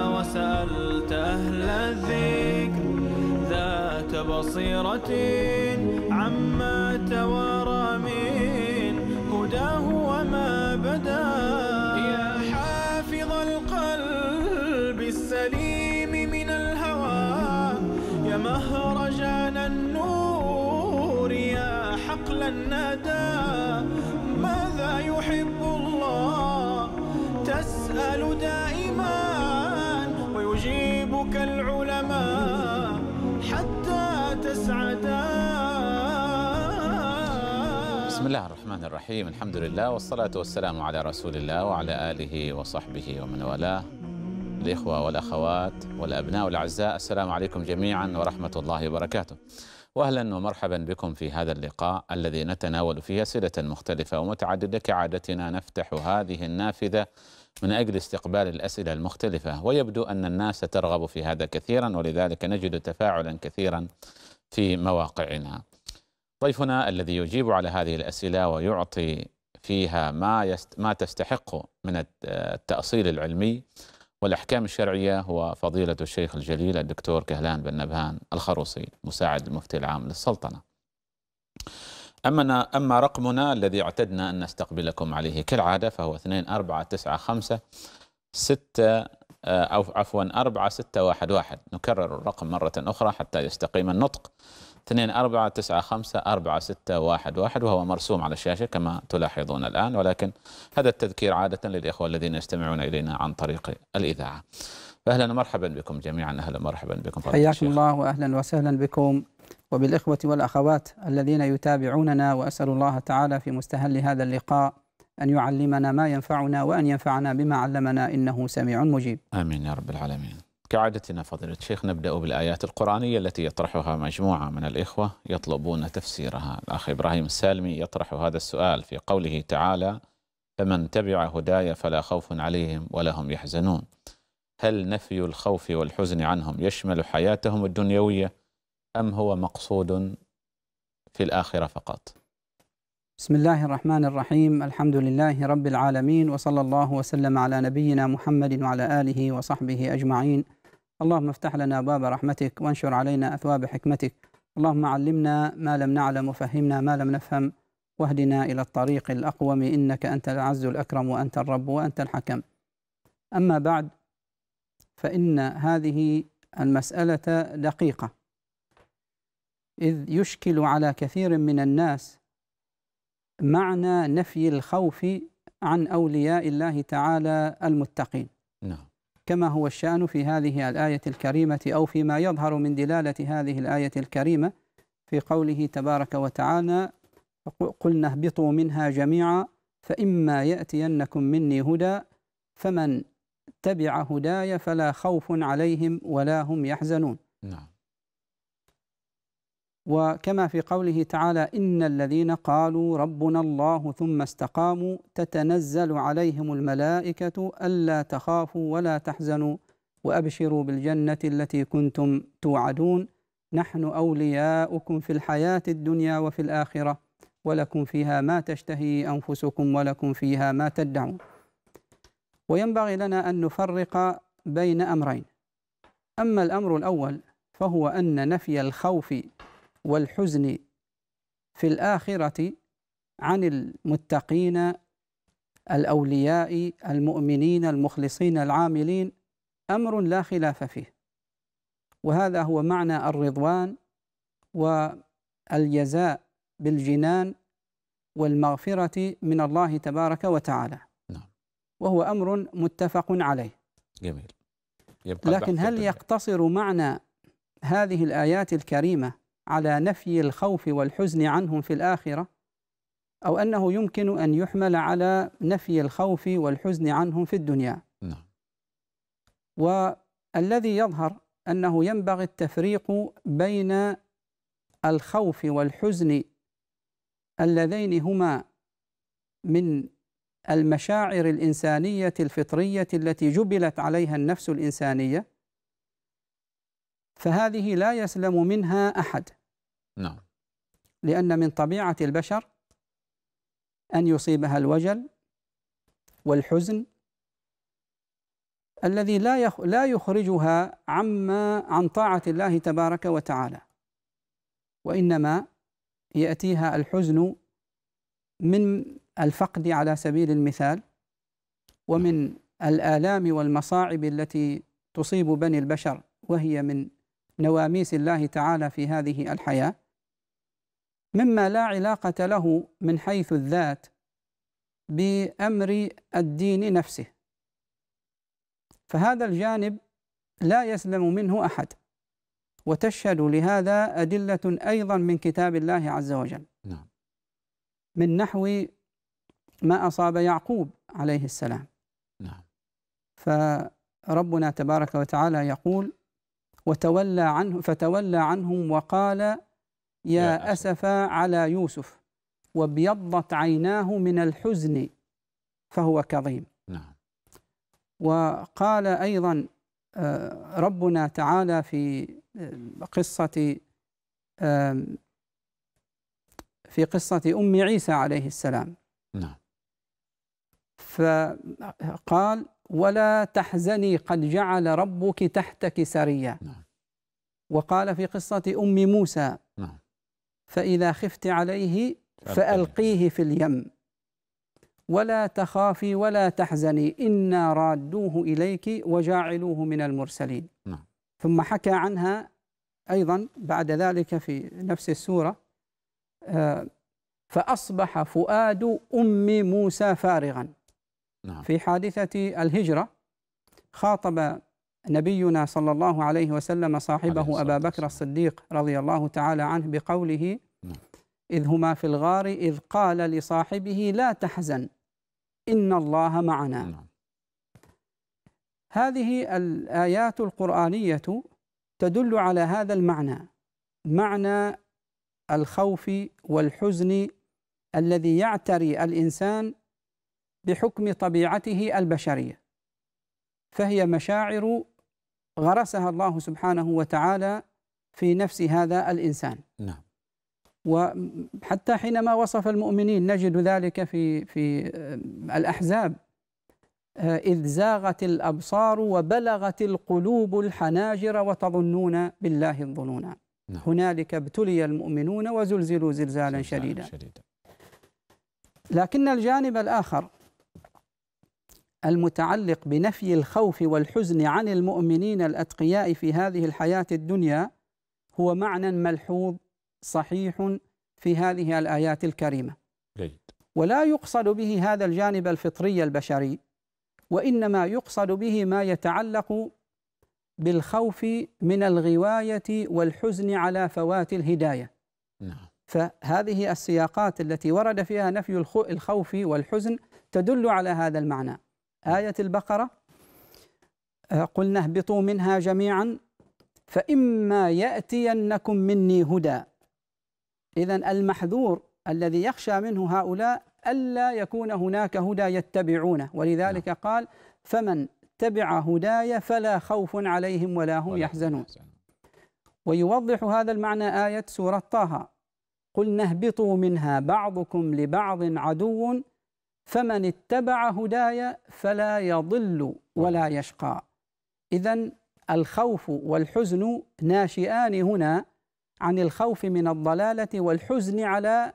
وسألت أهل الذكر ذات بصيرة عما توالى الرحمن الرحيم الحمد لله والصلاة والسلام على رسول الله وعلى آله وصحبه ومن والاه الإخوة والأخوات والأبناء الأعزاء السلام عليكم جميعا ورحمة الله وبركاته واهلا ومرحبا بكم في هذا اللقاء الذي نتناول فيه اسئله مختلفه ومتعدده كعادتنا نفتح هذه النافذه من اجل استقبال الاسئله المختلفه ويبدو ان الناس ترغب في هذا كثيرا ولذلك نجد تفاعلا كثيرا في مواقعنا. ضيفنا الذي يجيب على هذه الأسئلة ويعطي فيها ما, يست... ما تستحقه من التأصيل العلمي والأحكام الشرعية هو فضيلة الشيخ الجليل الدكتور كهلان بن نبهان الخروصي مساعد المفتي العام للسلطنة أما أما رقمنا الذي اعتدنا أن نستقبلكم عليه كالعادة فهو 24956 6 آه، أو عفوا 4611 نكرر الرقم مرة أخرى حتى يستقيم النطق 2 4 9 5 4 6 1 1 وهو مرسوم على الشاشة كما تلاحظون الآن ولكن هذا التذكير عادة للإخوة الذين يستمعون إلينا عن طريق الإذاعة فأهلا ومرحبا بكم جميعا أهلا ومرحبا بكم حياكم الله وأهلا وسهلا بكم وبالإخوة والأخوات الذين يتابعوننا وأسأل الله تعالى في مستهل هذا اللقاء أن يعلمنا ما ينفعنا وأن ينفعنا بما علمنا إنه سميع مجيب آمين يا رب العالمين كعادتنا فضيلة الشيخ نبدأ بالآيات القرآنية التي يطرحها مجموعة من الإخوة يطلبون تفسيرها الأخ إبراهيم السالمي يطرح هذا السؤال في قوله تعالى فمن تبع هداي فلا خوف عليهم ولا هم يحزنون هل نفي الخوف والحزن عنهم يشمل حياتهم الدنيوية أم هو مقصود في الآخرة فقط بسم الله الرحمن الرحيم الحمد لله رب العالمين وصلى الله وسلم على نبينا محمد وعلى آله وصحبه أجمعين اللهم افتح لنا باب رحمتك وانشر علينا أثواب حكمتك اللهم علمنا ما لم نعلم وفهمنا ما لم نفهم واهدنا إلى الطريق الأقوم إنك أنت العز الأكرم وأنت الرب وأنت الحكم أما بعد فإن هذه المسألة دقيقة إذ يشكل على كثير من الناس معنى نفي الخوف عن أولياء الله تعالى المتقين نعم كما هو الشأن في هذه الآية الكريمة أو فيما يظهر من دلالة هذه الآية الكريمة في قوله تبارك وتعالى قلنا اهبطوا منها جميعا فإما يأتينكم مني هدى فمن تبع هداي فلا خوف عليهم ولا هم يحزنون نعم. وكما في قوله تعالى ان الذين قالوا ربنا الله ثم استقاموا تتنزل عليهم الملائكه الا تخافوا ولا تحزنوا وابشروا بالجنه التي كنتم توعدون نحن اولياؤكم في الحياه الدنيا وفي الاخره ولكم فيها ما تشتهي انفسكم ولكم فيها ما تدعون وينبغي لنا ان نفرق بين امرين اما الامر الاول فهو ان نفي الخوف والحزن في الآخرة عن المتقين الأولياء المؤمنين المخلصين العاملين أمر لا خلاف فيه وهذا هو معنى الرضوان والجزاء بالجنان والمغفرة من الله تبارك وتعالى نعم. وهو أمر متفق عليه جميل لكن هل يقتصر معنى هذه الآيات الكريمة على نفي الخوف والحزن عنهم في الآخرة أو أنه يمكن أن يحمل على نفي الخوف والحزن عنهم في الدنيا نعم. والذي يظهر أنه ينبغي التفريق بين الخوف والحزن اللذين هما من المشاعر الإنسانية الفطرية التي جبلت عليها النفس الإنسانية فهذه لا يسلم منها أحد نعم لأن من طبيعة البشر أن يصيبها الوجل والحزن الذي لا لا يخرجها عما عن طاعة الله تبارك وتعالى وإنما يأتيها الحزن من الفقد على سبيل المثال ومن نعم. الآلام والمصاعب التي تصيب بني البشر وهي من نواميس الله تعالى في هذه الحياه مما لا علاقه له من حيث الذات بامر الدين نفسه فهذا الجانب لا يسلم منه احد وتشهد لهذا ادله ايضا من كتاب الله عز وجل نعم. من نحو ما اصاب يعقوب عليه السلام نعم. فربنا تبارك وتعالى يقول وتولى عنه فتولى عنهم وقال يا, يا أسفا على يوسف وابيضت عيناه من الحزن فهو كظيم نعم. وقال أيضا آه، ربنا تعالى في آه، قصة في قصة أم عيسى عليه السلام نعم فقال ولا تحزني قد جعل ربك تحتك سريا نعم. وقال في قصة أم موسى نعم. فإذا خفت عليه فألقيه في اليم ولا تخافي ولا تحزني إنا رادوه إليك وجاعلوه من المرسلين نعم. ثم حكى عنها أيضا بعد ذلك في نفس السورة آه، فأصبح فؤاد أم موسى فارغا نعم. في حادثة الهجرة خاطب نبينا صلى الله عليه وسلم صاحبه عليه أبا بكر الصديق رضي الله تعالى عنه بقوله نعم. إذ هما في الغار إذ قال لصاحبه لا تحزن إن الله معنا نعم. هذه الآيات القرآنية تدل على هذا المعنى معنى الخوف والحزن الذي يعتري الإنسان بحكم طبيعته البشريه فهي مشاعر غرسها الله سبحانه وتعالى في نفس هذا الانسان نعم وحتى حينما وصف المؤمنين نجد ذلك في في آه، الاحزاب آه، إذ زاغت الأبصار وبلغت القلوب الحناجر وتظنون بالله الظنونا نعم. هنالك ابتلي المؤمنون وزلزلوا زلزالا شديدا. شديدا لكن الجانب الآخر المتعلق بنفي الخوف والحزن عن المؤمنين الاتقياء في هذه الحياه الدنيا هو معنى ملحوظ صحيح في هذه الايات الكريمه. جيد. ولا يقصد به هذا الجانب الفطري البشري وانما يقصد به ما يتعلق بالخوف من الغوايه والحزن على فوات الهدايه. نعم. فهذه السياقات التي ورد فيها نفي الخوف والحزن تدل على هذا المعنى. آية البقرة آه، قلنا اهبطوا منها جميعا فإما يأتينكم مني هدى إذا المحذور الذي يخشى منه هؤلاء ألا يكون هناك هدى يتبعونه ولذلك نعم. قال فمن تبع هداي فلا خوف عليهم ولا هم يحزنون ويوضح هذا المعنى آية سورة طه قلنا اهبطوا منها بعضكم لبعض عدو فمن اتبع هداي فلا يضل ولا يشقى إذا الخوف والحزن ناشئان هنا عن الخوف من الضلالة والحزن على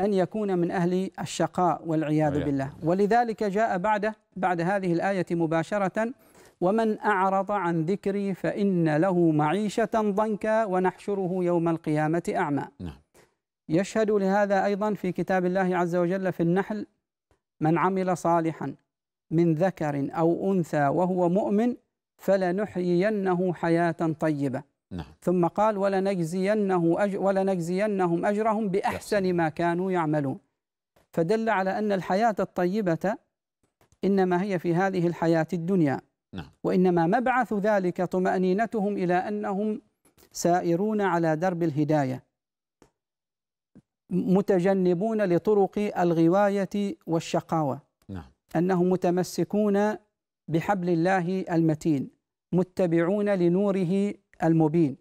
أن يكون من أهل الشقاء والعياذ أيوة. بالله ولذلك جاء بعد بعد هذه الآية مباشرة ومن أعرض عن ذكري فإن له معيشة ضنكا ونحشره يوم القيامة أعمى نعم. يشهد لهذا أيضا في كتاب الله عز وجل في النحل من عمل صالحا من ذكر أو أنثى وهو مؤمن فلنحيينه حياة طيبة نعم. ثم قال ولنجزينه أج ولنجزينهم أجرهم بأحسن ما كانوا يعملون فدل على أن الحياة الطيبة إنما هي في هذه الحياة الدنيا نعم. وإنما مبعث ذلك طمأنينتهم إلى أنهم سائرون على درب الهداية متجنبون لطرق الغواية والشقاوة نعم. أنهم متمسكون بحبل الله المتين متبعون لنوره المبين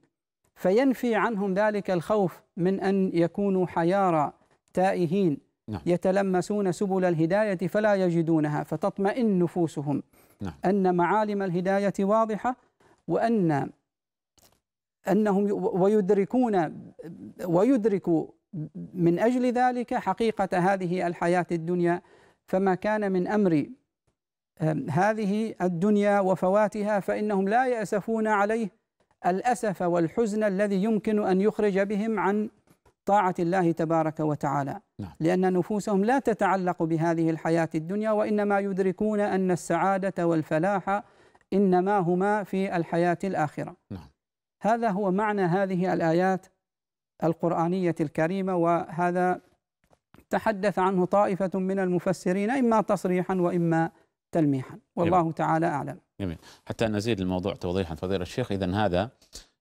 فينفي عنهم ذلك الخوف من أن يكونوا حيارى تائهين نعم. يتلمسون سبل الهداية فلا يجدونها فتطمئن نفوسهم نعم. أن معالم الهداية واضحة وأن أنهم ويدركون ويدرك من أجل ذلك حقيقة هذه الحياة الدنيا فما كان من أمر هذه الدنيا وفواتها فإنهم لا يأسفون عليه الأسف والحزن الذي يمكن أن يخرج بهم عن طاعة الله تبارك وتعالى نعم. لأن نفوسهم لا تتعلق بهذه الحياة الدنيا وإنما يدركون أن السعادة والفلاح إنما هما في الحياة الآخرة نعم. هذا هو معنى هذه الآيات القرآنية الكريمة وهذا تحدث عنه طائفة من المفسرين إما تصريحا وإما تلميحا نعم. والله جميل. تعالى أعلم جميل حتى نزيد الموضوع توضيحا فضيلة الشيخ إذا هذا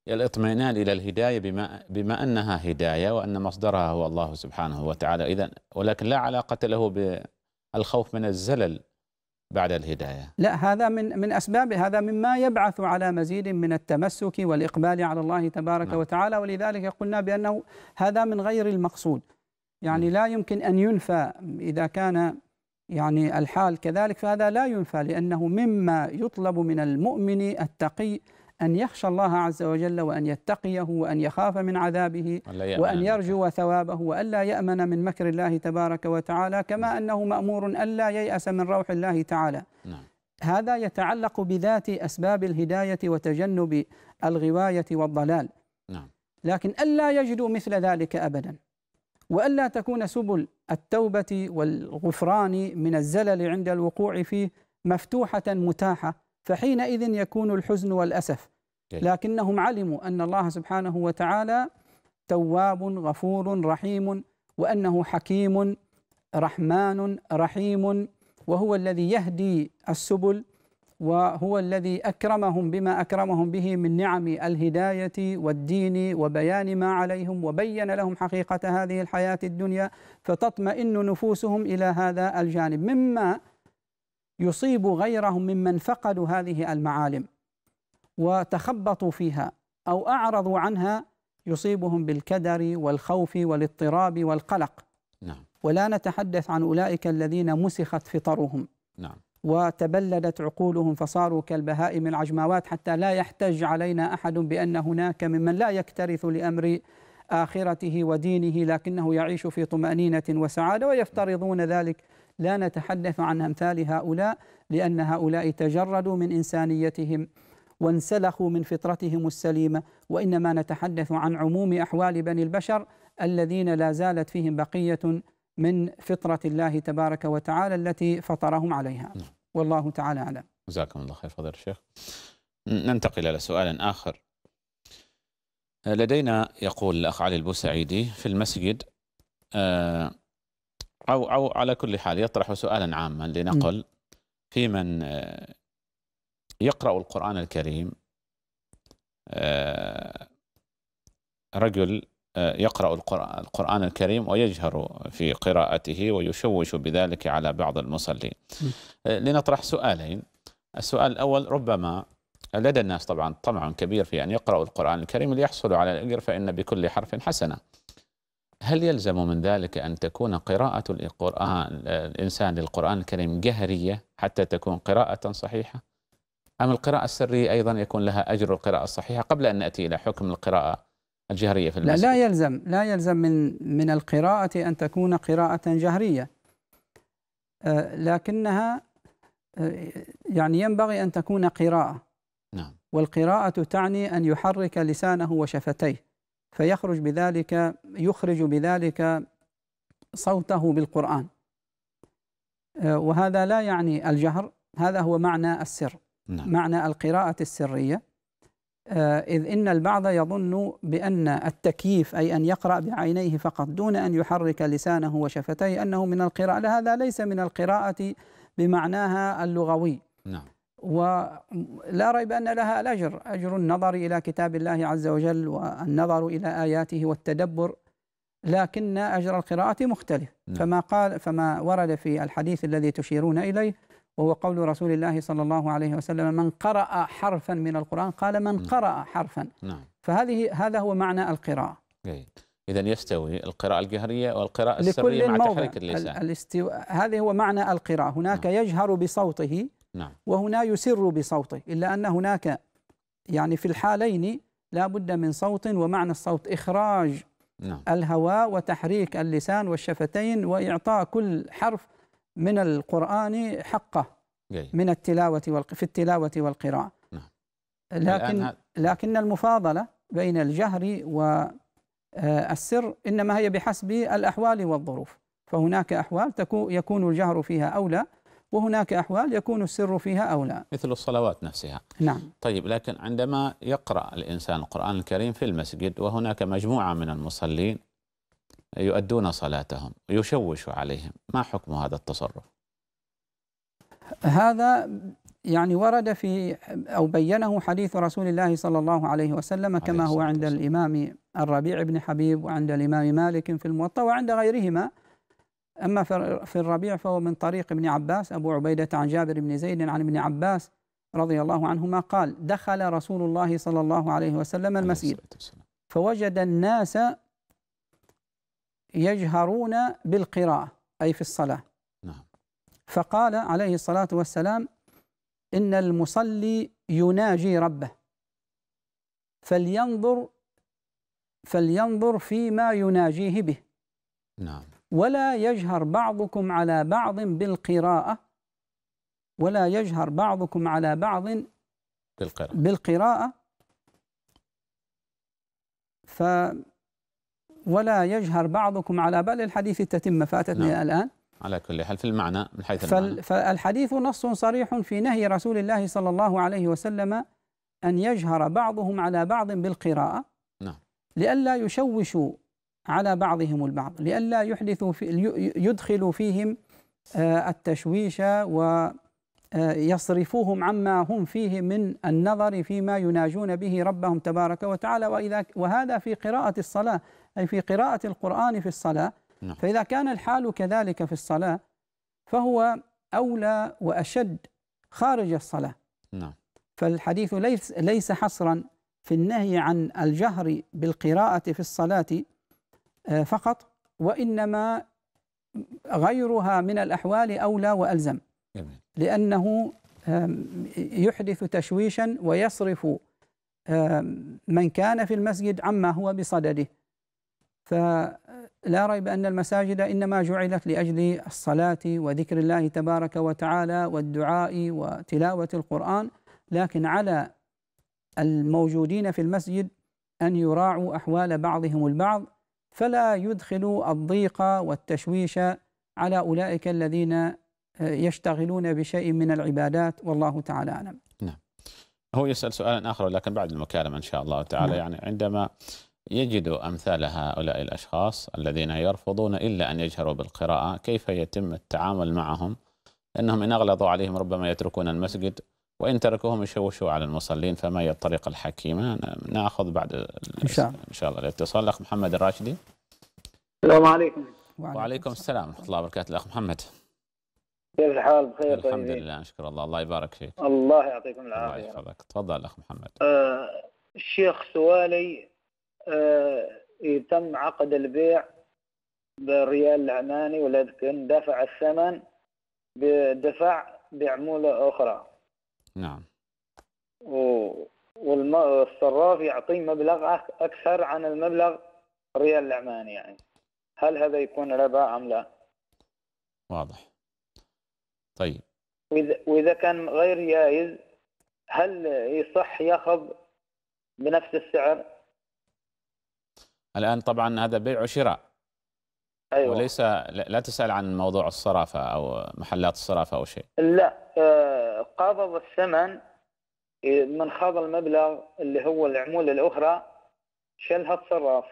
الاطمئنان إلى الهداية بما, بما أنها هداية وأن مصدرها هو الله سبحانه وتعالى إذا ولكن لا علاقة له بالخوف من الزلل بعد الهداية لا هذا من من أسباب هذا مما يبعث على مزيد من التمسك والإقبال على الله تبارك نعم. وتعالى ولذلك قلنا بأنه هذا من غير المقصود يعني نعم. لا يمكن أن ينفى إذا كان يعني الحال كذلك فهذا لا ينفى لأنه مما يطلب من المؤمن التقي أن يخشى الله عز وجل وأن يتقيه وأن يخاف من عذابه وأن يرجو ثوابه وألا يأمن من مكر الله تبارك وتعالى كما نعم. أنه مأمور ألا ييأس من روح الله تعالى نعم. هذا يتعلق بذات أسباب الهداية وتجنب الغواية والضلال نعم. لكن ألا يجدوا مثل ذلك أبدا وألا تكون سبل التوبة والغفران من الزلل عند الوقوع فيه مفتوحة متاحة فحينئذ يكون الحزن والأسف إيه. لكنهم علموا أن الله سبحانه وتعالى تواب غفور رحيم وأنه حكيم رحمن رحيم وهو الذي يهدي السبل وهو الذي اكرمهم بما اكرمهم به من نعم الهدايه والدين وبيان ما عليهم وبين لهم حقيقه هذه الحياه الدنيا فتطمئن نفوسهم الى هذا الجانب مما يصيب غيرهم ممن فقدوا هذه المعالم وتخبطوا فيها او اعرضوا عنها يصيبهم بالكدر والخوف والاضطراب والقلق نعم ولا نتحدث عن اولئك الذين مسخت فطرهم نعم وتبلدت عقولهم فصاروا كالبهائم العجماوات حتى لا يحتج علينا احد بان هناك ممن لا يكترث لامر اخرته ودينه لكنه يعيش في طمانينه وسعاده ويفترضون ذلك لا نتحدث عن أمثال هؤلاء لأن هؤلاء تجردوا من إنسانيتهم وانسلخوا من فطرتهم السليمة وإنما نتحدث عن عموم أحوال بني البشر الذين لا زالت فيهم بقية من فطرة الله تبارك وتعالى التي فطرهم عليها نعم. والله تعالى أعلم جزاكم الله خير فضيلة الشيخ ننتقل إلى سؤال آخر آه، لدينا يقول الأخ علي البوسعيدي في المسجد آه، أو أو على كل حال يطرح سؤالا عاما لنقل في من آه، يقرأ القرآن الكريم آه، رجل آه، يقرأ القرآن الكريم ويجهر في قراءته ويشوش بذلك على بعض المصلين لنطرح سؤالين السؤال الأول ربما لدى الناس طبعا طمع كبير في أن يقرأوا القرآن الكريم ليحصلوا على الأجر فإن بكل حرف حسنة هل يلزم من ذلك أن تكون قراءة القرآن الإنسان للقرآن الكريم جهرية حتى تكون قراءة صحيحة أم القراءة السرية أيضا يكون لها أجر القراءة الصحيحة قبل أن نأتي إلى حكم القراءة الجهرية في المسجد لا, لا يلزم لا يلزم من من القراءة أن تكون قراءة جهرية أه، لكنها أه، يعني ينبغي أن تكون قراءة نعم والقراءة تعني أن يحرك لسانه وشفتيه فيخرج بذلك يخرج بذلك صوته بالقرآن آه، وهذا لا يعني الجهر هذا هو معنى السر نعم. معنى القراءة السرية آه، إذ إن البعض يظن بأن التكييف أي أن يقرأ بعينيه فقط دون أن يحرك لسانه وشفتيه أنه من القراءة هذا ليس من القراءة بمعناها اللغوي نعم ولا ريب أن لها الأجر أجر النظر إلى كتاب الله عز وجل والنظر إلى آياته والتدبر لكن أجر القراءة مختلف نعم. فما قال فما ورد في الحديث الذي تشيرون إليه وهو قول رسول الله صلى الله عليه وسلم من قرأ حرفا من القرآن قال من نعم. قرأ حرفا نعم. فهذه هذا هو معنى القراءة إذا يستوي القراءة الجهرية والقراءة السرية مع تحريك اللسان هذا هو معنى القراءة هناك نعم. يجهر بصوته نعم. وهنا يسر بصوته إلا أن هناك يعني في الحالين لا بد من صوت ومعنى الصوت إخراج نعم. الهواء وتحريك اللسان والشفتين وإعطاء كل حرف من القرآن حقه جاي. من التلاوة والق... في التلاوة والقراءة نعم. لكن لكن المفاضلة بين الجهر والسر آه، إنما هي بحسب الأحوال والظروف فهناك أحوال تكون يكون الجهر فيها أولى وهناك أحوال يكون السر فيها أو لا مثل الصلوات نفسها نعم طيب لكن عندما يقرأ الإنسان القرآن الكريم في المسجد وهناك مجموعة من المصلين يؤدون صلاتهم يشوش عليهم ما حكم هذا التصرف هذا يعني ورد في أو بينه حديث رسول الله صلى الله عليه وسلم كما هو عند الإمام الربيع بن حبيب وعند الإمام مالك في الموطأ وعند غيرهما أما في الربيع فهو من طريق ابن عباس أبو عبيدة عن جابر بن زيد عن ابن عباس رضي الله عنهما قال دخل رسول الله صلى الله عليه وسلم المسجد فوجد الناس يجهرون بالقراءة أي في الصلاة نعم. فقال عليه الصلاة والسلام إن المصلي يناجي ربه فلينظر فلينظر فيما يناجيه به نعم ولا يجهر بعضكم على بعض بالقراءة ولا يجهر بعضكم على بعض بالقراءة بالقراءة ف ولا يجهر بعضكم على بل الحديث التتمة فاتتني نعم. الآن على كل حال في المعنى من حيث فال المعنى فالحديث نص صريح في نهي رسول الله صلى الله عليه وسلم أن يجهر بعضهم على بعض بالقراءة نعم لئلا يشوشوا على بعضهم البعض لئلا يحدثوا في يدخلوا فيهم آه، التشويش ويصرفوهم آه، عما هم فيه من النظر فيما يناجون به ربهم تبارك وتعالى وإذا وهذا في قراءة الصلاة أي في قراءة القرآن في الصلاة نعم. فإذا كان الحال كذلك في الصلاة فهو أولى وأشد خارج الصلاة نعم فالحديث ليس ليس حصرا في النهي عن الجهر بالقراءة في الصلاة آه، فقط وإنما غيرها من الأحوال أولى وألزم لأنه يحدث تشويشا ويصرف من كان في المسجد عما هو بصدده فلا ريب أن المساجد إنما جعلت لأجل الصلاة وذكر الله تبارك وتعالى والدعاء وتلاوة القرآن لكن على الموجودين في المسجد أن يراعوا أحوال بعضهم البعض فلا يدخل الضيق والتشويش على أولئك الذين آه، يشتغلون بشيء من العبادات والله تعالى أعلم نعم هو يسأل سؤالا آخر لكن بعد المكالمة إن شاء الله تعالى نعم. يعني عندما يجد أمثال هؤلاء الأشخاص الذين يرفضون إلا أن يجهروا بالقراءة كيف يتم التعامل معهم أنهم إن أغلظوا عليهم ربما يتركون المسجد وإن تركوهم يشوشوا على المصلين فما هي الطريقة الحكيمة نأخذ بعد إن شاء, إن شاء الله الاتصال الأخ محمد الراشدي السلام عليكم وعليكم, وعليكم السلام ورحمة الله وبركاته الأخ محمد كيف الحال بخير الحمد لله نشكر الله الله يبارك فيك الله يعطيكم العافية الله يحفظك تفضل الأخ محمد آه الشيخ سوالي آه يتم عقد البيع بالريال العماني ولكن دفع الثمن بدفع بعمولة أخرى نعم والصراف يعطيه مبلغ أكثر عن المبلغ ريال العماني يعني هل هذا يكون ربا أم لا واضح طيب وإذا, وإذا كان غير جائز هل يصح ياخذ بنفس السعر الآن طبعا هذا بيع وشراء أيوة. وليس لا تسأل عن موضوع الصرافة أو محلات الصرافة أو شيء لا آه، قابض الثمن إيه، من خاض المبلغ اللي هو العمولة الأخرى شلها الصراف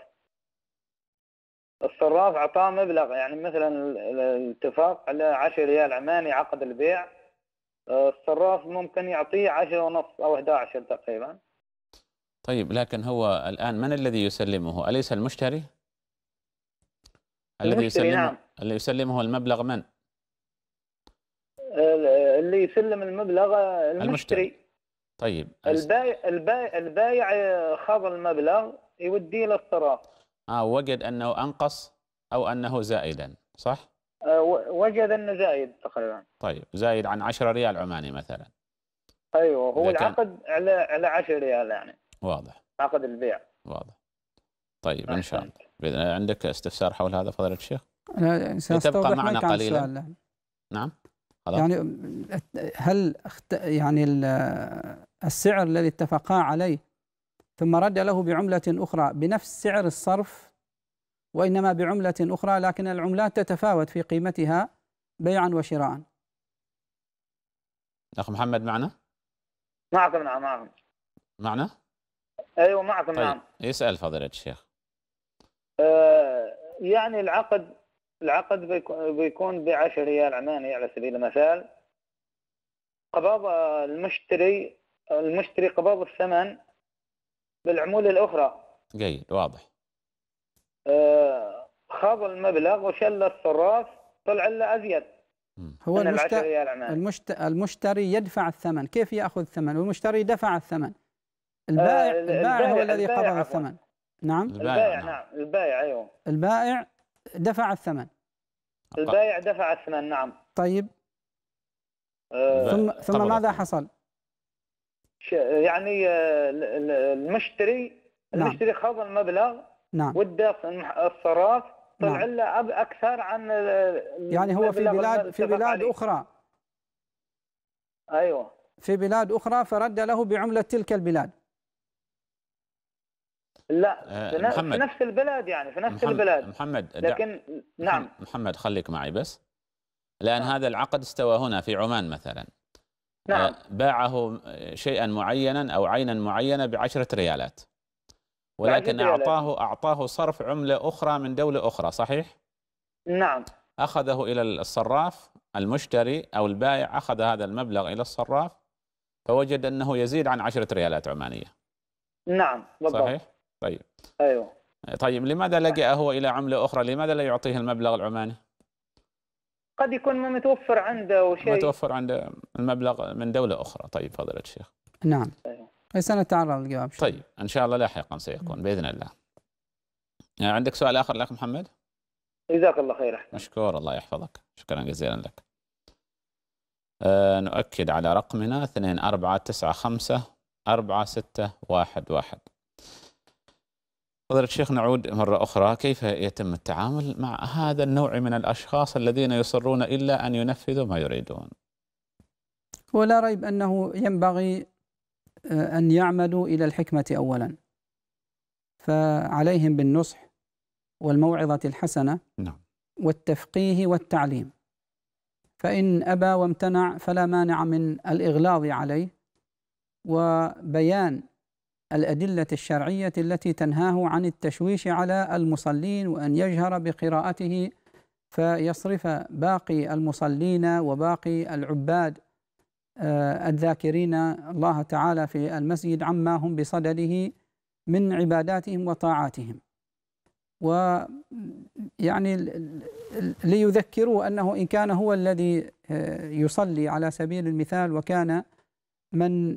الصراف أعطاه مبلغ يعني مثلا الاتفاق على 10 ريال عماني عقد البيع آه، الصراف ممكن يعطيه 10 ونص أو 11 تقريبا طيب لكن هو الآن من الذي يسلمه أليس المشتري؟ الذي يسلم نعم. اللي يسلمه المبلغ من؟ اللي يسلم المبلغ المشتري, المشتري. طيب البايع البايع البايع خاض المبلغ يوديه للصراف اه وجد انه انقص او انه زائدا صح؟ آه وجد انه زايد تقريبا طيب زايد عن 10 ريال عماني مثلا ايوه هو العقد على على 10 ريال يعني واضح عقد البيع واضح طيب ان شاء الله باذن الله عندك استفسار حول هذا فضيله الشيخ؟ انا انسان تبقى معنا قليلا نعم خلاص. يعني هل اخت... يعني السعر الذي اتفقا عليه ثم رد له بعمله اخرى بنفس سعر الصرف وانما بعمله اخرى لكن العملات تتفاوت في قيمتها بيعا وشراء. اخ محمد معنا؟ معكم نعم معكم معنا؟ ايوه معكم طيب. نعم يسال فضيله الشيخ آه، يعني العقد العقد بيكون ب 10 ريال عماني على سبيل المثال قبض المشتري المشتري قبض الثمن بالعمولة الأخرى جيد واضح آه، خاض المبلغ وشل الصراف طلع له أزيد هو المشتري المشت... المشتري يدفع الثمن كيف يأخذ الثمن والمشتري دفع الثمن آه، البائع, البائع, البائع هو الذي قبض الثمن نعم البائع نعم. نعم البائع ايوه البائع دفع الثمن البائع دفع الثمن نعم طيب أه ثم ثم ماذا حصل؟ يعني آه، المشتري نعم. المشتري خاض المبلغ نعم وادى الصراف طلع نعم. له اكثر عن آه، يعني هو في بلاد في بلاد اخرى ايوه في بلاد اخرى فرد له بعمله تلك البلاد لا آه في نفس البلد يعني في نفس محمد البلاد محمد لكن نعم محمد خليك معي بس لأن نعم. هذا العقد استوى هنا في عمان مثلا آه، نعم. باعه شيئا معينا أو عينا معينة بعشرة ريالات ولكن أعطاه أعطاه صرف عملة أخرى من دولة أخرى صحيح؟ نعم أخذه إلى الصراف المشتري أو البائع أخذ هذا المبلغ إلى الصراف فوجد أنه يزيد عن عشرة ريالات عمانية نعم بالضبط صحيح؟ طيب ايوه طيب لماذا لجأ هو إلى عملة أخرى؟ لماذا لا يعطيه المبلغ العماني؟ قد يكون ما متوفر عنده وشيء متوفر عنده المبلغ من دولة أخرى طيب فضيلة الشيخ نعم أي أيوه. سنتعرض للجواب طيب إن شاء الله لاحقا سيكون بإذن الله آه، عندك سؤال آخر لك محمد؟ جزاك الله خير أحسن مشكور الله يحفظك شكرا جزيلا لك أه نؤكد على رقمنا 2495 4611 فضيلة الشيخ نعود مرة أخرى كيف يتم التعامل مع هذا النوع من الأشخاص الذين يصرون إلا أن ينفذوا ما يريدون ولا ريب أنه ينبغي آه، أن يعملوا إلى الحكمة أولا فعليهم بالنصح والموعظة الحسنة نعم. والتفقيه والتعليم فإن أبى وامتنع فلا مانع من الإغلاظ عليه وبيان الأدلة الشرعية التي تنهاه عن التشويش على المصلين وأن يجهر بقراءته فيصرف باقي المصلين وباقي العباد آه، الذاكرين الله تعالى في المسجد عما هم بصدده من عباداتهم وطاعاتهم ويعني ليذكروا انه ان كان هو الذي آه، يصلي على سبيل المثال وكان من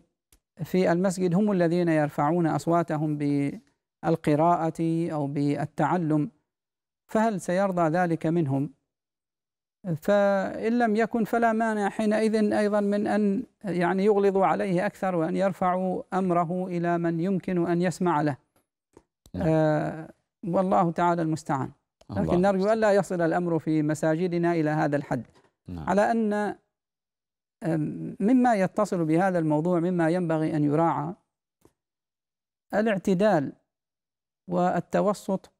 في المسجد هم الذين يرفعون أصواتهم بالقراءة أو بالتعلم فهل سيرضى ذلك منهم؟ فإن لم يكن فلا مانع حينئذ أيضا من أن يعني يغلظوا عليه أكثر وأن يرفعوا أمره إلى من يمكن أن يسمع له نعم. آه والله تعالى المستعان لكن نرجو ألا يصل الأمر في مساجدنا إلى هذا الحد نعم. على أن مما يتصل بهذا الموضوع مما ينبغي ان يراعى الاعتدال والتوسط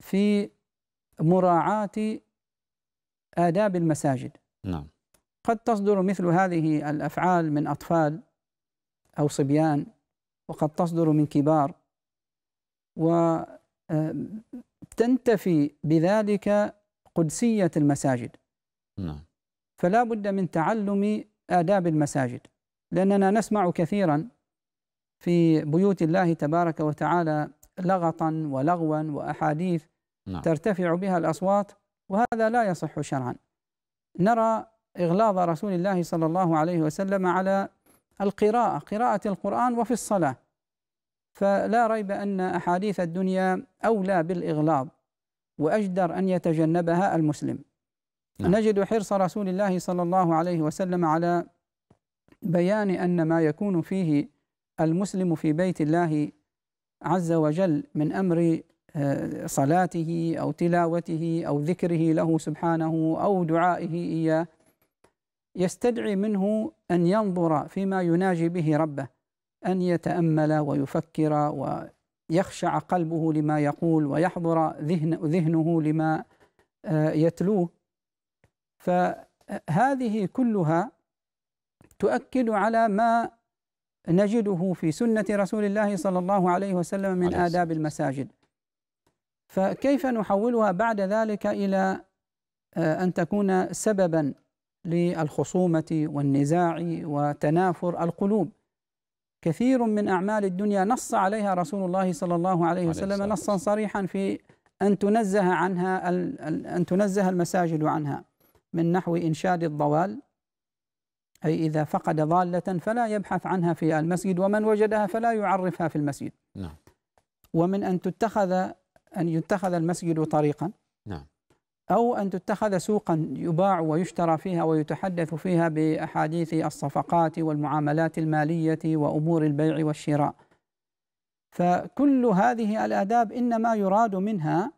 في مراعاة آداب المساجد نعم قد تصدر مثل هذه الأفعال من أطفال أو صبيان وقد تصدر من كبار وتنتفي بذلك قدسية المساجد نعم فلا بد من تعلم آداب المساجد لأننا نسمع كثيرا في بيوت الله تبارك وتعالى لغطا ولغوا وأحاديث نعم. ترتفع بها الأصوات وهذا لا يصح شرعا نرى إغلاظ رسول الله صلى الله عليه وسلم على القراءة قراءة القرآن وفي الصلاة فلا ريب أن أحاديث الدنيا أولى بالإغلاظ وأجدر أن يتجنبها المسلم نعم. نجد حرص رسول الله صلى الله عليه وسلم على بيان أن ما يكون فيه المسلم في بيت الله عز وجل من أمر آه، صلاته أو تلاوته أو ذكره له سبحانه أو دعائه إياه يستدعي منه أن ينظر فيما يناجي به ربه أن يتأمل ويفكر ويخشع قلبه لما يقول ويحضر ذهن ذهنه لما آه، يتلوه فهذه كلها تؤكد على ما نجده في سنة رسول الله صلى الله عليه وسلم من آداب المساجد فكيف نحولها بعد ذلك إلى آه، أن تكون سببا للخصومة والنزاع وتنافر القلوب كثير من أعمال الدنيا نص عليها رسول الله صلى الله عليه وسلم نصا صريحا في أن تنزه عنها أن تنزه المساجد عنها من نحو إنشاد الضوال أي إذا فقد ضالة فلا يبحث عنها في المسجد ومن وجدها فلا يعرفها في المسجد نعم ومن أن تتخذ أن يتخذ المسجد طريقا نعم أو أن تتخذ سوقا يباع ويشترى فيها ويتحدث فيها بأحاديث الصفقات والمعاملات المالية وأمور البيع والشراء فكل هذه الآداب إنما يراد منها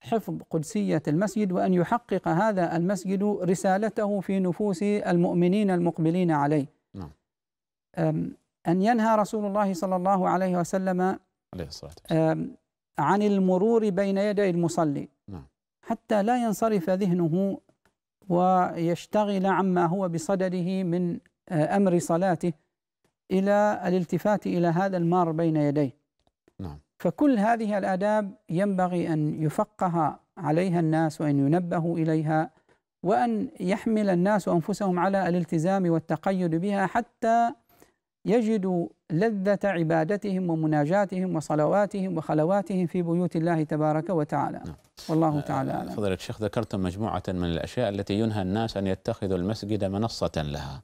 حفظ قدسية المسجد وأن يحقق هذا المسجد رسالته في نفوس المؤمنين المقبلين عليه نعم. أن ينهى رسول الله صلى الله عليه وسلم عليه الصلاة والسلام عن المرور بين يدي المصلي نعم. حتى لا ينصرف ذهنه ويشتغل عما هو بصدده من أه، أمر صلاته إلى الالتفات إلى هذا المار بين يديه نعم فكل هذه الآداب ينبغي أن يفقه عليها الناس وأن ينبهوا إليها وأن يحمل الناس أنفسهم على الالتزام والتقيد بها حتى يجدوا لذة عبادتهم ومناجاتهم وصلواتهم وخلواتهم في بيوت الله تبارك وتعالى نعم. والله تعالى أعلم فضيلة الشيخ ذكرتم مجموعة من الأشياء التي ينهى الناس أن يتخذوا المسجد منصة لها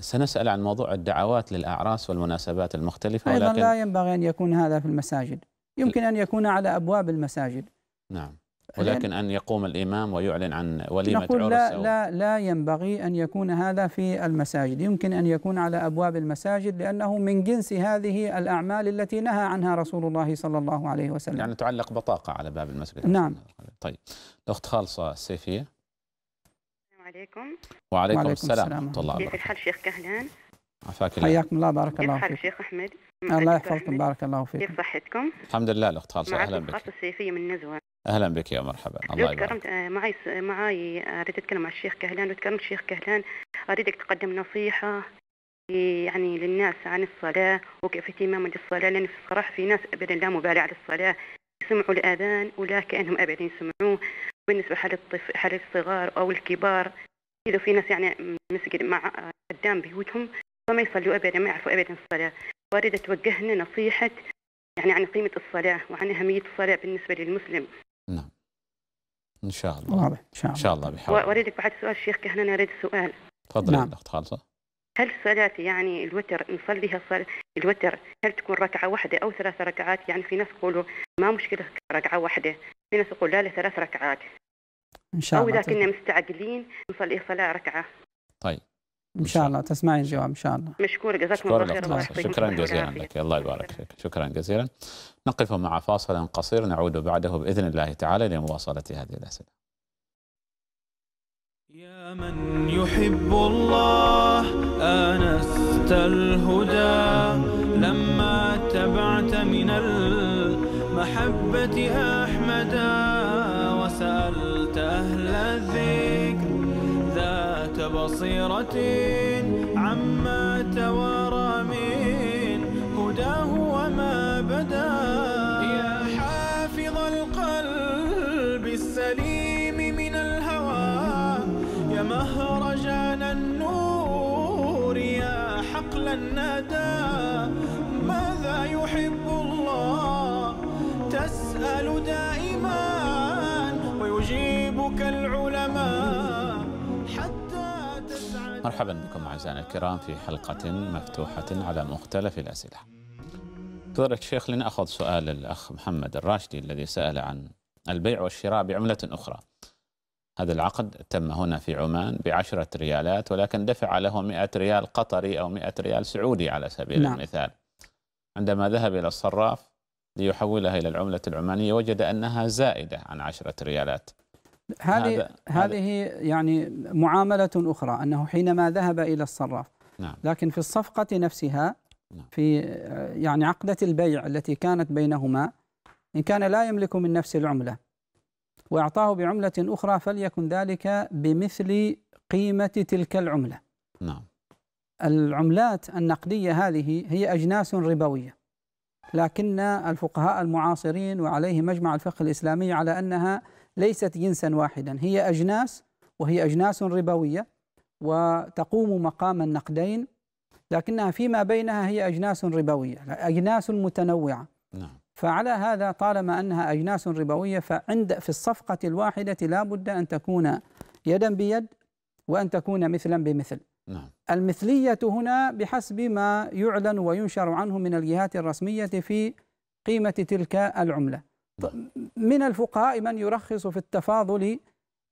سنسأل عن موضوع الدعوات للأعراس والمناسبات المختلفة أيضا ولكن لا ينبغي أن يكون هذا في المساجد يمكن أن يكون على أبواب المساجد نعم ولكن أن يقوم الإمام ويعلن عن وليمة نقول عرس لا, لا, لا ينبغي أن يكون هذا في المساجد يمكن أن يكون على أبواب المساجد لأنه من جنس هذه الأعمال التي نهى عنها رسول الله صلى الله عليه وسلم يعني تعلق بطاقة على باب المسجد نعم طيب الأخت خالصة السيفية عليكم وعليكم, وعليكم السلام ورحمة الله وبركاته كيف الحال شيخ كهلان؟ عفاك الله حياكم الله بارك الله فيك شيخ أحمد الله يحفظكم بارك الله فيك كيف صحتكم؟ الحمد لله الأخت خالصة أهلا بك خالصه سيفيه من نزوة اهلا بك يا مرحبا الله يبارك تكرمت آه، معي معي آه، اريد اتكلم مع الشيخ كهلان وتكرمت الشيخ كهلان اريدك تقدم نصيحه يعني للناس عن الصلاه وكيف اهتمام للصلاه لان الصراحه في ناس ابدا لا مبالاه على الصلاه يسمعوا الاذان ولا كانهم ابدا يسمعوه بالنسبة حال الطفل حال الصغار أو الكبار إذا في ناس يعني مسجد مع قدام بيوتهم فما يصلوا أبدا ما يعرفوا أبدا الصلاة واريد توجهنا نصيحة يعني عن قيمة الصلاة وعن أهمية الصلاة بالنسبة للمسلم نعم إن شاء الله واضح إن شاء الله إن شاء الله بحاول واريدك بعد سؤال شيخ كهنان أريد سؤال تفضل نعم. أخت خالصة هل صلاة يعني الوتر نصليها الوتر هل تكون ركعة واحدة أو ثلاث ركعات يعني في ناس يقولوا ما مشكلة ركعة واحدة في ناس يقول لا لا ثلاث ركعات إن شاء الله أو إذا كنا مستعجلين نصلي صلاة ركعة طيب ان شاء الله تسمعي الجواب ان شاء الله مشكور جزاكم الله خير شكرا جزيلا لك الله يبارك فيك شكرا جزيلا نقف مع فاصل قصير نعود بعده باذن الله تعالى لمواصله هذه الاسئله يا من يحب الله آنست الهدى لما اتبعت من المحبة أحمدا وسألت أهل الذكر ذات بصيرة عما مرحبا بكم أعزائنا الكرام في حلقة مفتوحة على مختلف الأسئلة فضلك الشيخ لنأخذ سؤال الأخ محمد الراشدي الذي سأل عن البيع والشراء بعملة أخرى هذا العقد تم هنا في عمان بعشرة ريالات ولكن دفع له 100 ريال قطري أو 100 ريال سعودي على سبيل نعم. المثال عندما ذهب إلى الصراف ليحولها إلى العملة العمانية وجد أنها زائدة عن عشرة ريالات هذه هذه يعني معاملة أخرى أنه حينما ذهب إلى الصراف نعم لكن في الصفقة نفسها نعم. في آه، يعني عقدة البيع التي كانت بينهما إن كان لا يملك من نفس العملة وإعطاه بعملة أخرى فليكن ذلك بمثل قيمة تلك العملة نعم العملات النقدية هذه هي أجناس ربوية لكن الفقهاء المعاصرين وعليه مجمع الفقه الإسلامي على أنها ليست جنسا واحدا هي أجناس وهي أجناس ربوية وتقوم مقام النقدين لكنها فيما بينها هي أجناس ربوية أجناس متنوعة نعم. فعلى هذا طالما أنها أجناس ربوية فعند في الصفقة الواحدة لا بد أن تكون يدا بيد وأن تكون مثلا بمثل نعم. المثلية هنا بحسب ما يعلن وينشر عنه من الجهات الرسمية في قيمة تلك العملة من الفقهاء من يرخص في التفاضل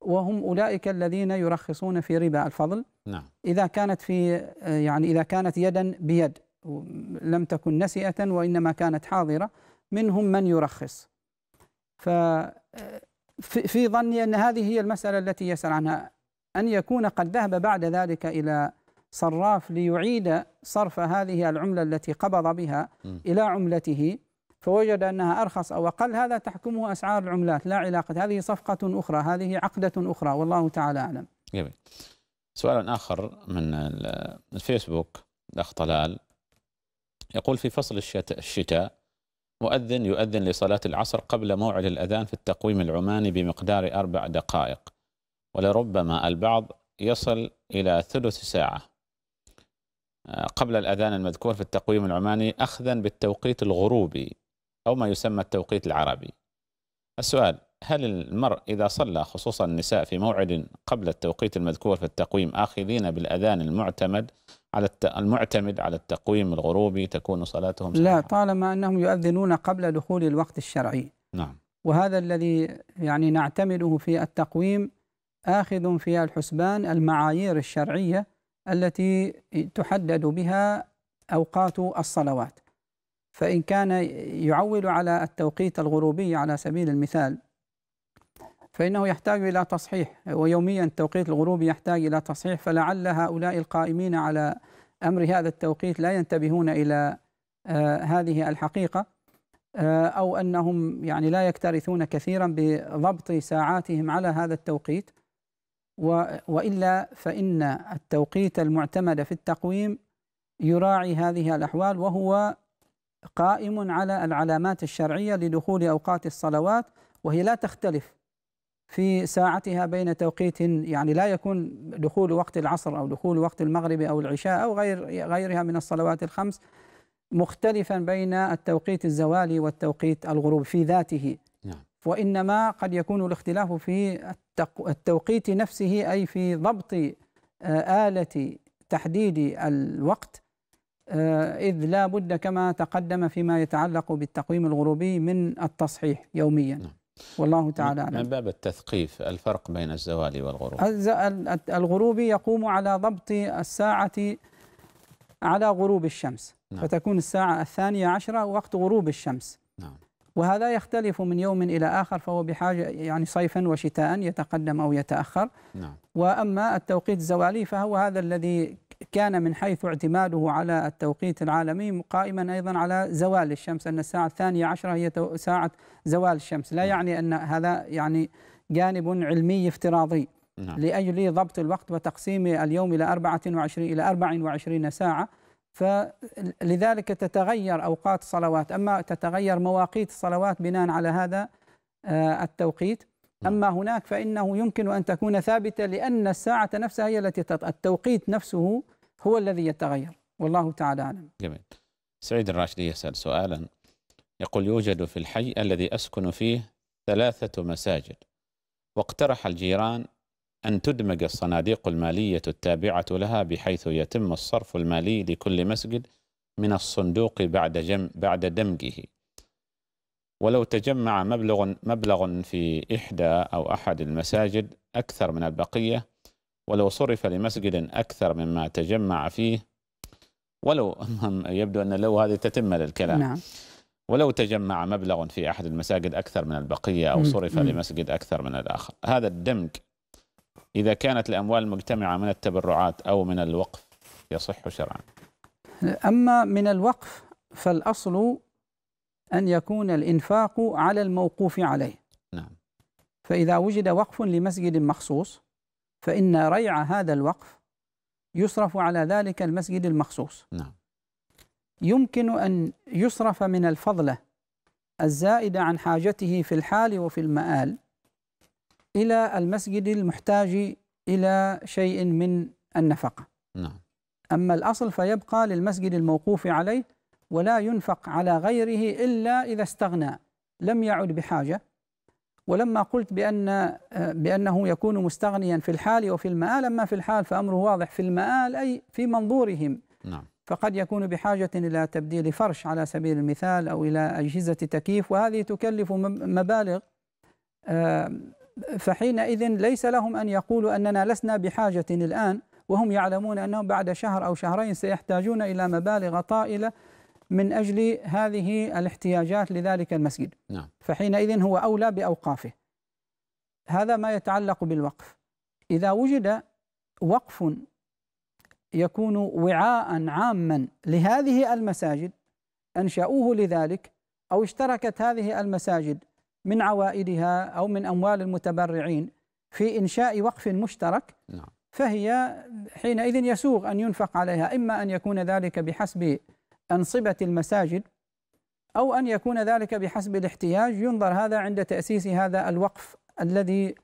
وهم أولئك الذين يرخصون في ربا الفضل نعم. إذا كانت في يعني إذا كانت يدا بيد لم تكن نسئة وإنما كانت حاضرة منهم من يرخص ف في ظني أن هذه هي المسألة التي يسأل عنها أن يكون قد ذهب بعد ذلك إلى صراف ليعيد صرف هذه العملة التي قبض بها إلى عملته فوجد أنها أرخص أو أقل هذا تحكمه أسعار العملات لا علاقة هذه صفقة أخرى هذه عقدة أخرى والله تعالى أعلم جميل سؤال آخر من الفيسبوك الأخ طلال يقول في فصل الشتاء مؤذن يؤذن لصلاة العصر قبل موعد الأذان في التقويم العماني بمقدار أربع دقائق ولربما البعض يصل إلى ثلث ساعة آه، قبل الأذان المذكور في التقويم العماني أخذا بالتوقيت الغروبي أو ما يسمى التوقيت العربي السؤال هل المرء إذا صلى خصوصا النساء في موعد قبل التوقيت المذكور في التقويم آخذين بالأذان المعتمد على المعتمد على التقويم الغروبي تكون صلاتهم صحيحة. لا طالما أنهم يؤذنون قبل دخول الوقت الشرعي نعم وهذا الذي يعني نعتمده في التقويم آخذ في الحسبان المعايير الشرعية التي تحدد بها أوقات الصلوات فإن كان يعول على التوقيت الغروبي على سبيل المثال فإنه يحتاج إلى تصحيح ويوميا التوقيت الغروبي يحتاج إلى تصحيح فلعل هؤلاء القائمين على أمر هذا التوقيت لا ينتبهون إلى آه، هذه الحقيقة آه، أو أنهم يعني لا يكترثون كثيرا بضبط ساعاتهم على هذا التوقيت وإلا فإن التوقيت المعتمد في التقويم يراعي هذه الأحوال وهو قائم على العلامات الشرعية لدخول أوقات الصلوات وهي لا تختلف في ساعتها بين توقيت يعني لا يكون دخول وقت العصر أو دخول وقت المغرب أو العشاء أو غير غيرها من الصلوات الخمس مختلفا بين التوقيت الزوالي والتوقيت الغروب في ذاته نعم. وإنما قد يكون الاختلاف في التوقيت نفسه أي في ضبط آلة تحديد الوقت آه، إذ لا بد كما تقدم فيما يتعلق بالتقويم الغروبي من التصحيح يوميا نعم. والله تعالى أعلم من باب التثقيف الفرق بين الزوال والغروب الغروبي يقوم على ضبط الساعة على غروب الشمس نعم. فتكون الساعة الثانية عشرة وقت غروب الشمس نعم. وهذا يختلف من يوم إلى آخر فهو بحاجة يعني صيفا وشتاء يتقدم أو يتأخر نعم. وأما التوقيت الزوالي فهو هذا الذي كان من حيث اعتماده على التوقيت العالمي قائما أيضا على زوال الشمس أن الساعة الثانية عشرة هي ساعة زوال الشمس لا نعم. يعني أن هذا يعني جانب علمي افتراضي نعم. لأجل ضبط الوقت وتقسيم اليوم إلى 24 إلى 24 ساعة فلذلك تتغير أوقات الصلوات أما تتغير مواقيت الصلوات بناء على هذا آه، التوقيت نعم. أما هناك فإنه يمكن أن تكون ثابتة لأن الساعة نفسها هي التي تط... التوقيت نفسه هو الذي يتغير والله تعالى أعلم جميل سعيد الراشدي يسأل سؤالا يقول يوجد في الحي الذي أسكن فيه ثلاثة مساجد واقترح الجيران أن تدمج الصناديق المالية التابعة لها بحيث يتم الصرف المالي لكل مسجد من الصندوق بعد جم بعد دمجه ولو تجمع مبلغ مبلغ في إحدى أو أحد المساجد أكثر من البقية ولو صرف لمسجد أكثر مما تجمع فيه ولو يبدو أن لو هذه تتمة للكلام نعم. ولو تجمع مبلغ في أحد المساجد أكثر من البقية أو صرف لمسجد أكثر من الآخر هذا الدمج إذا كانت الأموال المجتمعه من التبرعات أو من الوقف يصح شرعا أما من الوقف فالأصل أن يكون الإنفاق على الموقوف عليه نعم فإذا وجد وقف لمسجد مخصوص فإن ريع هذا الوقف يصرف على ذلك المسجد المخصوص نعم يمكن أن يصرف من الفضلة الزائدة عن حاجته في الحال وفي المآل إلى المسجد المحتاج إلى شيء من النفقة نعم أما الأصل فيبقى للمسجد الموقوف عليه ولا ينفق على غيره إلا إذا استغنى لم يعد بحاجة ولما قلت بأن بأنه يكون مستغنيا في الحال وفي المآل أما في الحال فأمره واضح في المآل أي في منظورهم نعم. فقد يكون بحاجة إلى تبديل فرش على سبيل المثال أو إلى أجهزة تكييف وهذه تكلف مبالغ آه، فحينئذ ليس لهم أن يقولوا أننا لسنا بحاجة الآن وهم يعلمون أنهم بعد شهر أو شهرين سيحتاجون إلى مبالغ طائلة من أجل هذه الاحتياجات لذلك المسجد نعم. فحينئذ هو أولى بأوقافه هذا ما يتعلق بالوقف إذا وجد وقف يكون وعاء عاما لهذه المساجد أنشأوه لذلك أو اشتركت هذه المساجد من عوائدها أو من أموال المتبرعين في إنشاء وقف مشترك نعم. فهي حينئذ يسوغ أن ينفق عليها إما أن يكون ذلك بحسب أنصبة المساجد أو أن يكون ذلك بحسب الاحتياج ينظر هذا عند تأسيس هذا الوقف الذي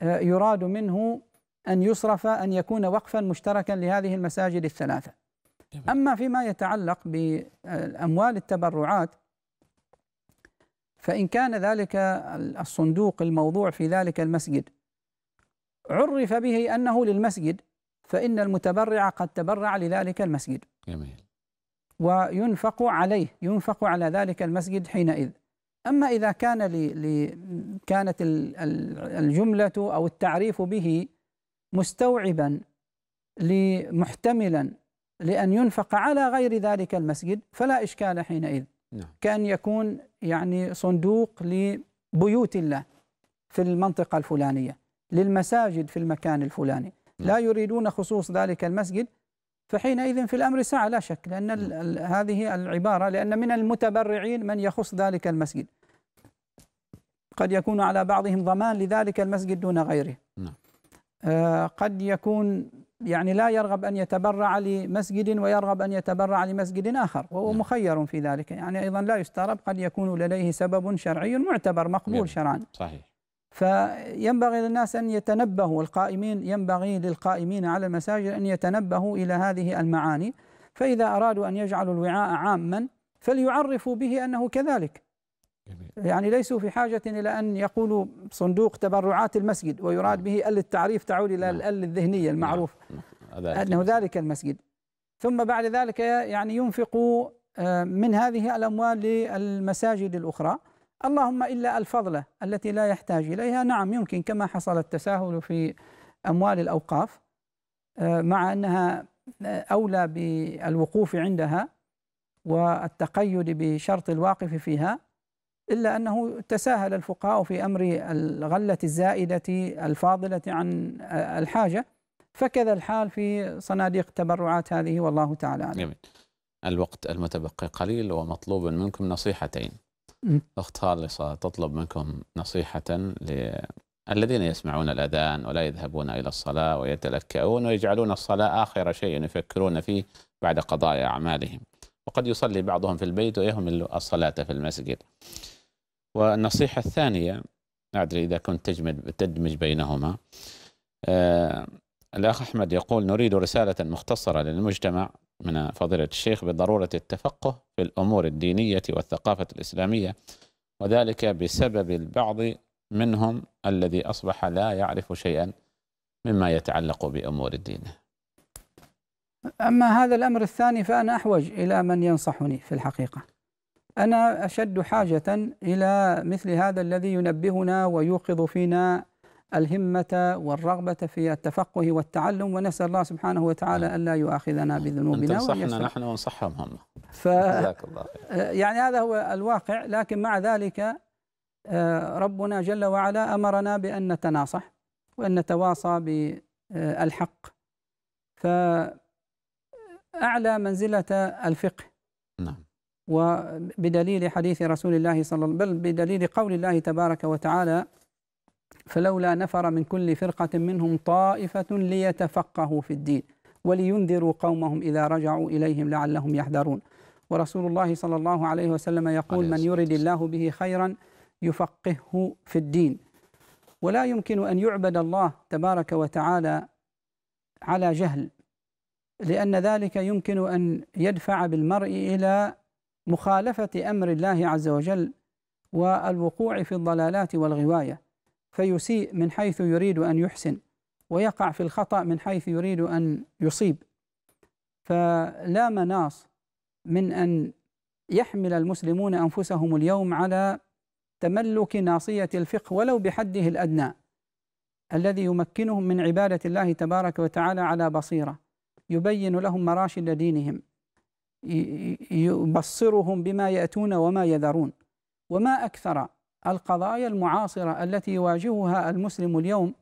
آه، يراد منه أن يصرف أن يكون وقفا مشتركا لهذه المساجد الثلاثة أما فيما يتعلق بأموال التبرعات فإن كان ذلك الصندوق الموضوع في ذلك المسجد عرف به أنه للمسجد فإن المتبرع قد تبرع لذلك المسجد جميل وينفق عليه ينفق على ذلك المسجد حينئذ أما إذا كان لي كانت الجملة أو التعريف به مستوعبا لمحتملا لأن ينفق على غير ذلك المسجد فلا إشكال حينئذ نعم. كأن يكون يعني صندوق لبيوت الله في المنطقة الفلانية للمساجد في المكان الفلاني لا نعم. يريدون خصوص ذلك المسجد فحينئذ في الأمر سعة لا شك لأن نعم. هذه العبارة لأن من المتبرعين من يخص ذلك المسجد قد يكون على بعضهم ضمان لذلك المسجد دون غيره نعم. آه قد يكون يعني لا يرغب أن يتبرع لمسجد ويرغب أن يتبرع لمسجد آخر وهو نعم. مخير في ذلك يعني أيضا لا يستغرب قد يكون لديه سبب شرعي معتبر مقبول نعم. شرعا صحيح فينبغي للناس أن يتنبهوا القائمين ينبغي للقائمين على المساجد أن يتنبهوا إلى هذه المعاني فإذا أرادوا أن يجعلوا الوعاء عاما فليعرفوا به أنه كذلك يعني ليسوا في حاجة إلى أن يقولوا صندوق تبرعات المسجد ويراد نعم. به ال التعريف تعود إلى نعم. ال الذهنية نعم. المعروف أنه ذلك المسجد ثم بعد ذلك يعني ينفقوا آه، من هذه الأموال للمساجد الأخرى اللهم إلا الفضلة التي لا يحتاج إليها نعم يمكن كما حصل التساهل في أموال الأوقاف آه، مع أنها آه، أولى بالوقوف عندها والتقيد بشرط الواقف فيها إلا أنه تساهل الفقهاء في أمر الغلة الزائدة الفاضلة عن آه، الحاجة فكذا الحال في صناديق التبرعات هذه والله تعالى أعلم الوقت المتبقي قليل ومطلوب منكم نصيحتين أخت خالصة تطلب منكم نصيحة للذين يسمعون الأذان ولا يذهبون إلى الصلاة ويتلكؤون ويجعلون الصلاة آخر شيء يفكرون فيه بعد قضاء أعمالهم وقد يصلي بعضهم في البيت ويهمل الصلاة في المسجد والنصيحة الثانية أدري إذا كنت تجمد تدمج بينهما آه الأخ أحمد يقول نريد رسالة مختصرة للمجتمع من فضيلة الشيخ بضرورة التفقه في الأمور الدينية والثقافة الإسلامية وذلك بسبب البعض منهم الذي أصبح لا يعرف شيئا مما يتعلق بأمور الدين أما هذا الأمر الثاني فأنا أحوج إلى من ينصحني في الحقيقة أنا أشد حاجة إلى مثل هذا الذي ينبهنا ويوقظ فينا الهمة والرغبة في التفقه والتعلم ونسأل الله سبحانه وتعالى ألا يؤاخذنا بذنوبنا تنصحنا نحن ونصحهم هم ف... جزاك الله آه، يعني هذا هو الواقع لكن مع ذلك آه، ربنا جل وعلا أمرنا بأن نتناصح وأن نتواصى بالحق فأعلى منزلة الفقه نعم وبدليل حديث رسول الله صلى الله عليه وسلم بل بدليل قول الله تبارك وتعالى فلولا نفر من كل فرقة منهم طائفة ليتفقهوا في الدين ولينذروا قومهم إذا رجعوا إليهم لعلهم يحذرون ورسول الله صلى الله عليه وسلم يقول من يرد الله به خيرا يفقهه في الدين ولا يمكن أن يعبد الله تبارك وتعالى على جهل لأن ذلك يمكن أن يدفع بالمرء إلى مخالفة أمر الله عز وجل والوقوع في الضلالات والغواية فيسيء من حيث يريد أن يحسن ويقع في الخطأ من حيث يريد أن يصيب فلا مناص من أن يحمل المسلمون أنفسهم اليوم على تملك ناصية الفقه ولو بحده الأدنى الذي يمكنهم من عبادة الله تبارك وتعالى على بصيرة يبين لهم مراشد دينهم يبصرهم بما يأتون وما يذرون وما أكثر القضايا المعاصرة التي يواجهها المسلم اليوم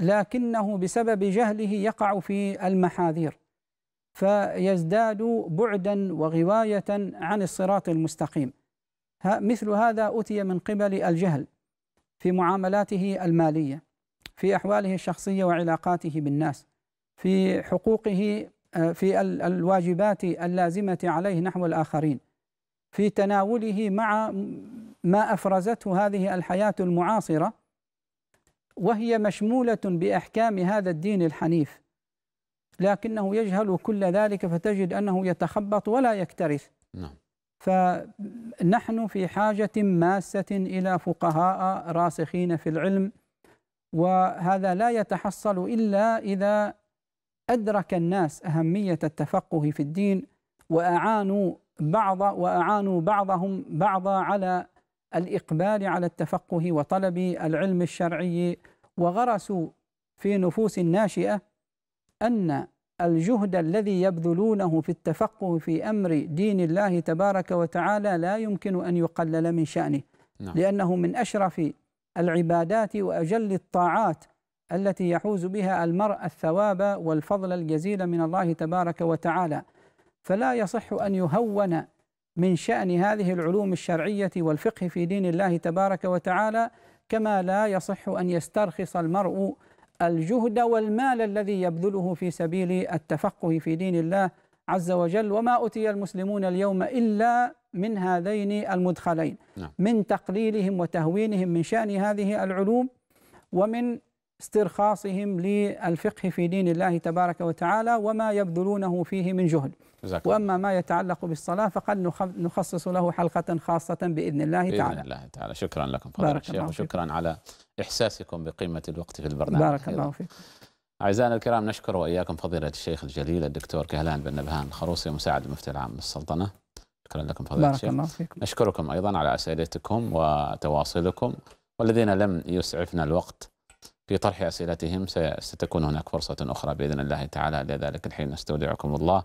لكنه بسبب جهله يقع في المحاذير فيزداد بعدا وغواية عن الصراط المستقيم مثل هذا أتي من قبل الجهل في معاملاته المالية في أحواله الشخصية وعلاقاته بالناس في حقوقه آه، في الواجبات اللازمة عليه نحو الآخرين في تناوله مع ما افرزته هذه الحياه المعاصره وهي مشموله باحكام هذا الدين الحنيف لكنه يجهل كل ذلك فتجد انه يتخبط ولا يكترث نعم فنحن في حاجه ماسه الى فقهاء راسخين في العلم وهذا لا يتحصل الا اذا ادرك الناس اهميه التفقه في الدين واعانوا بعض واعانوا بعضهم بعضا على الإقبال على التفقه وطلب العلم الشرعي وغرسوا في نفوس الناشئة أن الجهد الذي يبذلونه في التفقه في أمر دين الله تبارك وتعالى لا يمكن أن يقلل من شأنه نعم. لأنه من أشرف العبادات وأجل الطاعات التي يحوز بها المرء الثواب والفضل الجزيل من الله تبارك وتعالى فلا يصح أن يهون من شأن هذه العلوم الشرعية والفقه في دين الله تبارك وتعالى كما لا يصح أن يسترخص المرء الجهد والمال الذي يبذله في سبيل التفقه في دين الله عز وجل وما أتي المسلمون اليوم إلا من هذين المدخلين نعم. من تقليلهم وتهوينهم من شأن هذه العلوم ومن استرخاصهم للفقه في دين الله تبارك وتعالى وما يبذلونه فيه من جهد زكرا. وأما ما يتعلق بالصلاة فقد نخصص له حلقة خاصة بإذن الله تعالى بإذن الله تعالى شكرا لكم فضل الشيخ وشكرا على إحساسكم بقيمة الوقت في البرنامج بارك الله فيك أعزائنا الكرام نشكر وإياكم فضيلة الشيخ الجليل الدكتور كهلان بن نبهان الخروصي مساعد المفتي العام للسلطنة شكرا لكم فضيلة الشيخ الله فيكم. نشكركم أيضا على أسئلتكم وتواصلكم والذين لم يسعفنا الوقت في طرح أسئلتهم ستكون هناك فرصة أخرى بإذن الله تعالى لذلك الحين نستودعكم الله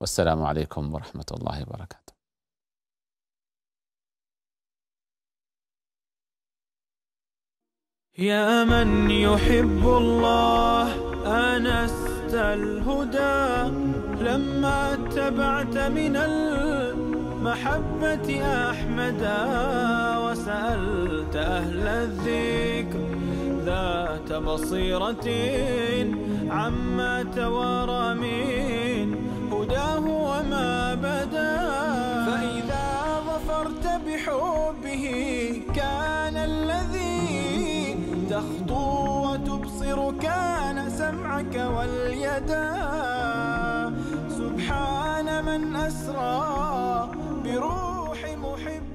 والسلام عليكم ورحمة الله وبركاته يا من يحب الله أنست الهدى لما اتبعت من المحبة أحمدا وسألت أهل الذكر ذات بصيرة عما توارى من هداه وما بدا فإذا ظفرت بحبه كان الذي تخطو وتبصر كان سمعك واليدا سبحان من أسرى بروح محبه